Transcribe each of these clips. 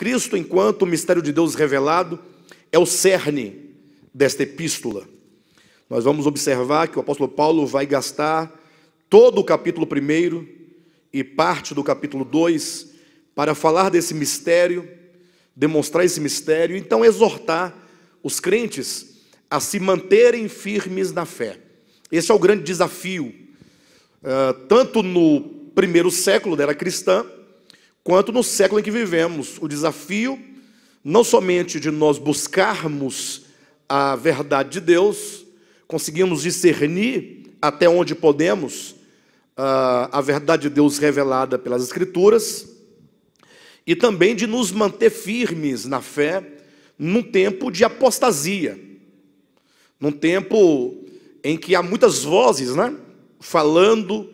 Cristo, enquanto o mistério de Deus revelado, é o cerne desta epístola. Nós vamos observar que o apóstolo Paulo vai gastar todo o capítulo 1 e parte do capítulo 2 para falar desse mistério, demonstrar esse mistério, então exortar os crentes a se manterem firmes na fé. Esse é o grande desafio, ah, tanto no primeiro século da era cristã, quanto no século em que vivemos. O desafio, não somente de nós buscarmos a verdade de Deus, conseguimos discernir até onde podemos ah, a verdade de Deus revelada pelas Escrituras, e também de nos manter firmes na fé num tempo de apostasia, num tempo em que há muitas vozes né, falando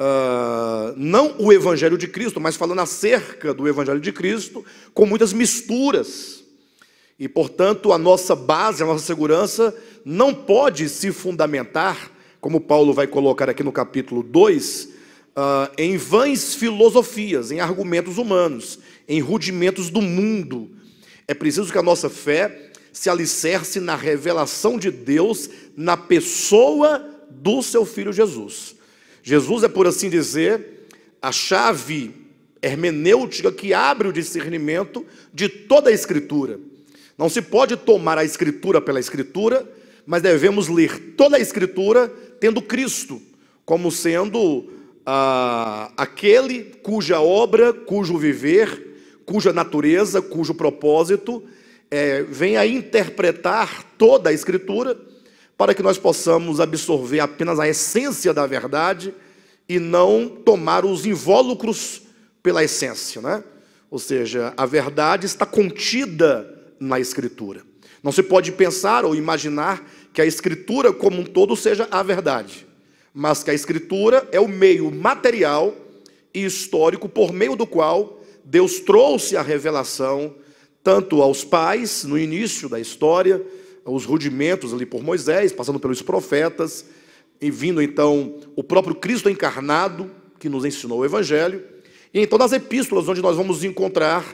uh, não o Evangelho de Cristo, mas falando acerca do Evangelho de Cristo, com muitas misturas. E, portanto, a nossa base, a nossa segurança, não pode se fundamentar, como Paulo vai colocar aqui no capítulo 2, uh, ah, em vãs filosofias, em argumentos humanos, em rudimentos do mundo. É preciso que a nossa fé se alicerce na revelação de Deus, na pessoa do seu Filho Jesus. Jesus é, por assim dizer, a chave hermenêutica que abre o discernimento de toda a Escritura. Não se pode tomar a Escritura pela Escritura, mas devemos ler toda a Escritura tendo Cristo como sendo ah, aquele cuja obra, cujo viver, cuja natureza, cujo propósito é, vem a interpretar toda a Escritura para que nós possamos absorver apenas a essência da verdade e não tomar os invólucros pela essência, né? Ou seja, a verdade está contida na Escritura. Não se pode pensar ou imaginar que a Escritura como um todo seja a verdade, mas que a Escritura é o meio material e histórico por meio do qual Deus trouxe a revelação tanto aos pais no início da história, os rudimentos ali por Moisés, passando pelos profetas, e vindo então o próprio Cristo encarnado, que nos ensinou o Evangelho, e então nas epístolas, onde nós vamos encontrar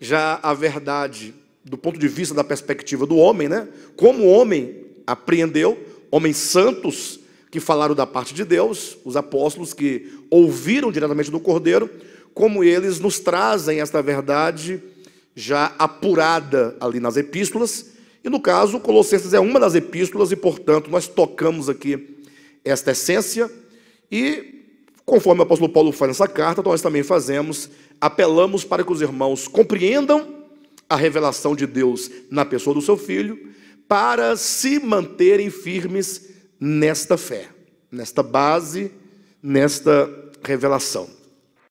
já a verdade do ponto de vista da perspectiva do homem, né? Como o homem apreendeu, homens santos que falaram da parte de Deus, os apóstolos que ouviram diretamente do Cordeiro, como eles nos trazem esta verdade já apurada ali nas epístolas e no caso, Colossenses é uma das epístolas e, portanto, nós tocamos aqui esta essência e, conforme o apóstolo Paulo faz nessa carta, nós também fazemos, apelamos para que os irmãos compreendam a revelação de Deus na pessoa do seu filho, para se manterem firmes nesta fé, nesta base, nesta revelação.